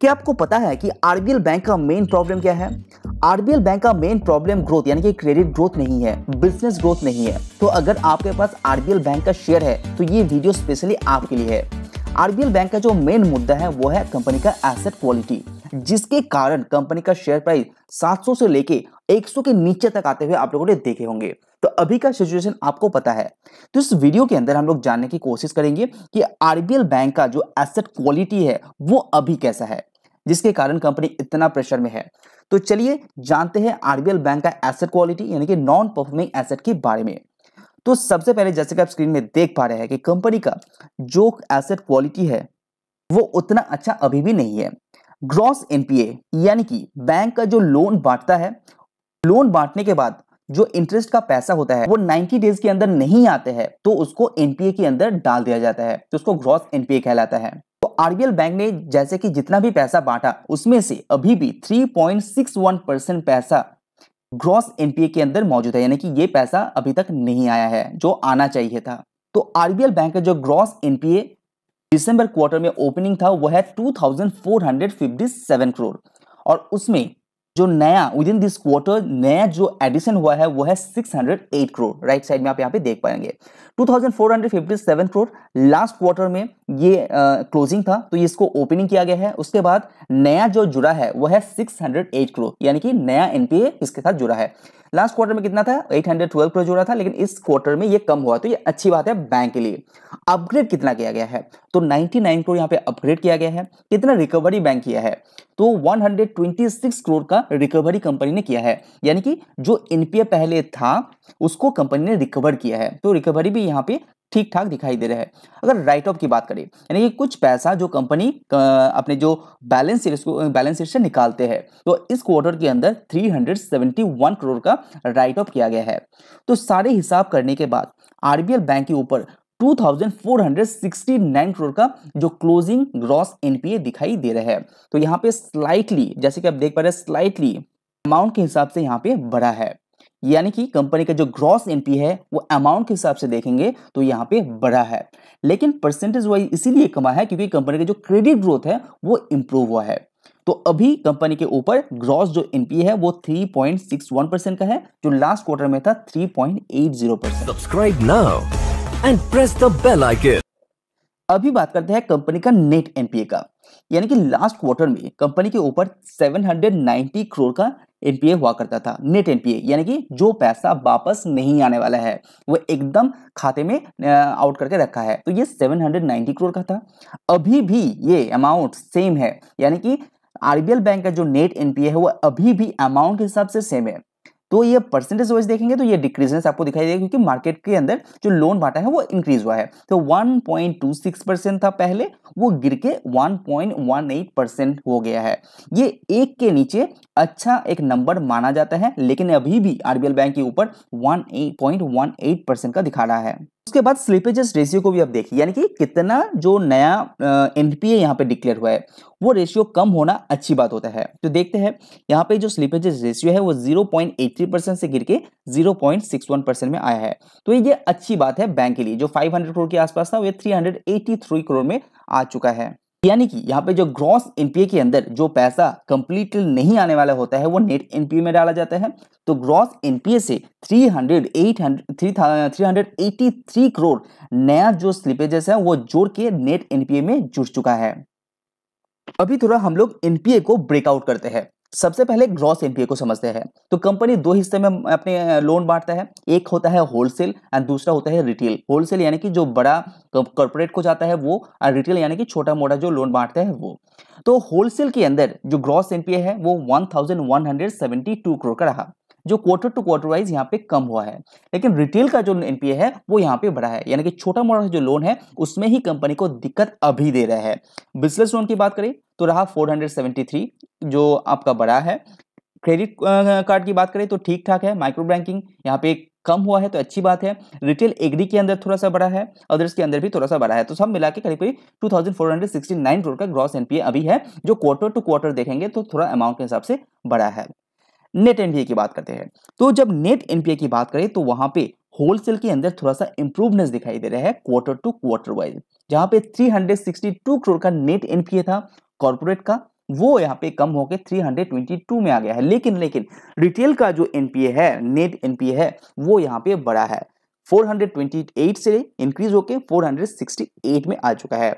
क्या आपको पता है कि आरबीएल बैंक का मेन प्रॉब्लम क्या है आरबीएल बैंक का मेन प्रॉब्लम ग्रोथ यानी कि क्रेडिट ग्रोथ नहीं है बिजनेस ग्रोथ नहीं है तो अगर आपके पास आरबीएल बैंक का शेयर है तो ये वीडियो स्पेशली आपके लिए है आरबीएल बैंक का जो मेन मुद्दा है वो है कंपनी का एसेट क्वालिटी जिसके कारण कंपनी का शेयर प्राइस 700 से लेके 100 के नीचे तक आते हुए आप लोगों ने देखे होंगे तो अभी का सिचुएशन आपको पता है तो इस वीडियो के अंदर हम लोग जानने की कोशिश करेंगे कि आरबीएल बैंक का जो एसेट क्वालिटी है वो अभी कैसा है जिसके कारण कंपनी इतना प्रेशर में है तो चलिए जानते हैं आरबीएल बैंक का एसेट क्वालिटी यानी कि नॉन परफॉर्मिंग एसेट के बारे में तो सबसे पहले जैसे कि आप स्क्रीन में देख पा रहे हैं कि कंपनी का जो एसेट क्वालिटी है वो उतना अच्छा अभी भी नहीं है ग्रॉस एनपीए यानी कि बैंक का जो लोन बांटता है लोन बांटने के बाद जो इंटरेस्ट का पैसा होता है वो 90 डेज के अंदर नहीं आते हैं तो उसको एनपीए के अंदर डाल दिया जाता है तो उसको ग्रॉस एनपीए कहलाता है तो आरबीएल बैंक ने जैसे कि जितना भी पैसा बांटा उसमें से अभी भी 3.61 परसेंट पैसा ग्रॉस एनपीए के अंदर मौजूद है यानी कि ये पैसा अभी तक नहीं आया है जो आना चाहिए था तो आरबीएल बैंक का जो ग्रॉस एनपीए दिसंबर क्वार्टर में ओपनिंग था वह है टू करोड़ और उसमें जो नया विद इन दिस क्वार्टर नया जो एडिशन हुआ है वो है 608 करोड़ राइट साइड में आप यहाँ पे देख पाएंगे 2457 करोड़ लास्ट क्वार्टर में ये क्लोजिंग uh, था तो इसको ओपनिंग किया गया है उसके बाद नया जो जुड़ा है वो है 608 करोड़ यानी कि नया एनपीए इसके साथ जुड़ा है लास्ट क्वार्टर में कितना था 812 करोड़ जुड़ा था लेकिन इस क्वार्टर में ये कम हुआ तो ये अच्छी बात है बैंक के लिए अपग्रेड कितना किया गया है तो 99 करोड़ यहाँ पे अपग्रेड किया गया है कितना रिकवरी बैंक किया है तो 126 करोड़ का रिकवरी कंपनी ने किया है यानी कि जो एनपीए पहले था उसको कंपनी ने रिकवर किया है तो रिकवरी भी यहाँ पे ठीक ठाक दिखाई दे रहा है अगर राइट ऑफ की बात करें यानी कि कुछ पैसा जो कंपनी अपने जो बैलेंस शीट बैलेंस शीट से निकालते हैं तो इस क्वार्टर के अंदर 371 करोड़ का राइट ऑफ किया गया है तो सारे हिसाब करने के बाद आरबीएल बैंक के ऊपर 2469 करोड़ का जो क्लोजिंग ग्रॉस एनपीए दिखाई दे रहा है तो यहाँ पे स्लाइटली जैसे कि आप देख पा रहे हैं स्लाइटली अमाउंट के हिसाब से यहाँ पे बढ़ा है यानी कि कंपनी का जो ग्रॉस एनपी है वो अमाउंट के हिसाब से देखेंगे तो यहाँ पे बढ़ा है लेकिन परसेंटेज वाइज इसीलिए कमा है क्योंकि कंपनी का जो क्रेडिट ग्रोथ है वो इंप्रूव हुआ है तो अभी कंपनी के ऊपर ग्रॉस जो एनपी है वो 3.61 परसेंट का है जो लास्ट क्वार्टर में था 3.80 percent subscribe now and press the bell icon अभी बात करते हैं कंपनी का नेट एनपीए का यानी कि लास्ट क्वार्टर में कंपनी के ऊपर 790 करोड़ का एनपीए हुआ करता था नेट एनपीए यानी कि जो पैसा वापस नहीं आने वाला है वो एकदम खाते में आउट करके रखा है तो ये 790 करोड़ का था अभी भी ये अमाउंट सेम है यानी कि आरबीएल बैंक का जो नेट एनपीए है वो अभी भी अमाउंट के हिसाब से सेम है तो ये परसेंटेज वाइज देखेंगे तो ये डिक्रीजेंस आपको दिखाई देगा क्योंकि मार्केट के अंदर जो लोन बांटा है वो इंक्रीज हुआ है तो 1.26 परसेंट था पहले वो गिर के 1.18 परसेंट हो गया है ये एक के नीचे अच्छा एक नंबर माना जाता है लेकिन अभी भी आरबीएल बैंक के ऊपर 1.18 परसेंट का दिखा रहा है उसके बाद स्लिपेजेस रेशियो को भी आप देखिए यानी कि कितना जो नया एनपीए यहाँ पे डिक्लेयर हुआ है वो रेशियो कम होना अच्छी बात होता है तो देखते हैं यहाँ पे जो स्लिपेजेस रेशियो है वो 0.83 परसेंट से गिर के 0.61 परसेंट में आया है तो ये अच्छी बात है बैंक के लिए जो 500 करोड़ के आसपास था वो 383 करोड़ में आ चुका है यानी कि यहाँ पे जो ग्रॉस एनपीए के अंदर जो पैसा कंप्लीटली नहीं आने वाला होता है वो नेट एनपीए में डाला जाता है तो ग्रॉस एनपीए से 300 800 383 करोड़ नया जो स्लिपेजेस है वो जोड़ के नेट एनपीए में जुड़ चुका है अभी थोड़ा हम लोग एनपीए को ब्रेकआउट करते हैं सबसे पहले ग्रॉस एनपीए को समझते हैं तो कंपनी दो हिस्से में अपने लोन बांटता है एक होता है होलसेल एंड दूसरा होता है रिटेल होलसेल यानी कि जो बड़ा कॉर्पोरेट को जाता है वो और रिटेल यानी कि छोटा मोटा जो लोन बांटता है वो तो होलसेल के अंदर जो ग्रॉस एनपीए है वो टू करोड़ का रहा जो क्वार्टर टू क्वार्टर वाइज यहाँ पे कम हुआ है लेकिन रिटेल का जो एनपीए है वो यहाँ पे बढ़ा है यानी कि छोटा मोटा जो लोन है उसमें ही कंपनी को दिक्कत अभी दे रहा है बिजनेस लोन की बात करें तो रहा 473 जो आपका बड़ा है क्रेडिट कार्ड की बात करें तो ठीक ठाक है माइक्रो बैंकिंग यहाँ पे कम हुआ है तो अच्छी बात है रिटेल एग्री के अंदर थोड़ा सा बड़ा है अदर्स के अंदर भी थोड़ा सा बड़ा है तो सब मिला के करीब करीब टू करोड़ का ग्रॉस एनपीए अभी है जो क्वार्टर टू क्वार्टर देखेंगे तो थोड़ा अमाउंट के हिसाब से बड़ा है नेट एनपीए की बात करते हैं तो जब नेट एनपीए की बात करें तो वहां पे होलसेल के अंदर थोड़ा सा इंप्रूवमेंट दिखाई दे रहा है क्वार्टर टू क्वार्टर वाइज जहां पे 362 करोड़ का नेट एनपीए था कॉर्पोरेट का वो यहाँ पे कम होकर 322 में आ गया है लेकिन लेकिन रिटेल का जो एनपीए है नेट एनपीए है वो यहाँ पे बड़ा है 428 से इंक्रीज होकर 468 में आ चुका है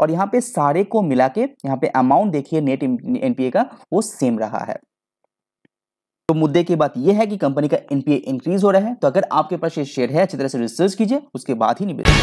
और यहाँ पे सारे को मिला के यहाँ पे अमाउंट देखिए नेट एनपीए का वो सेम रहा है तो मुद्दे की बात यह है कि कंपनी का एनपीए इंक्रीज हो रहा है तो अगर आपके पास ये शेयर है अच्छी तरह से रिसर्च कीजिए उसके बाद ही निवेश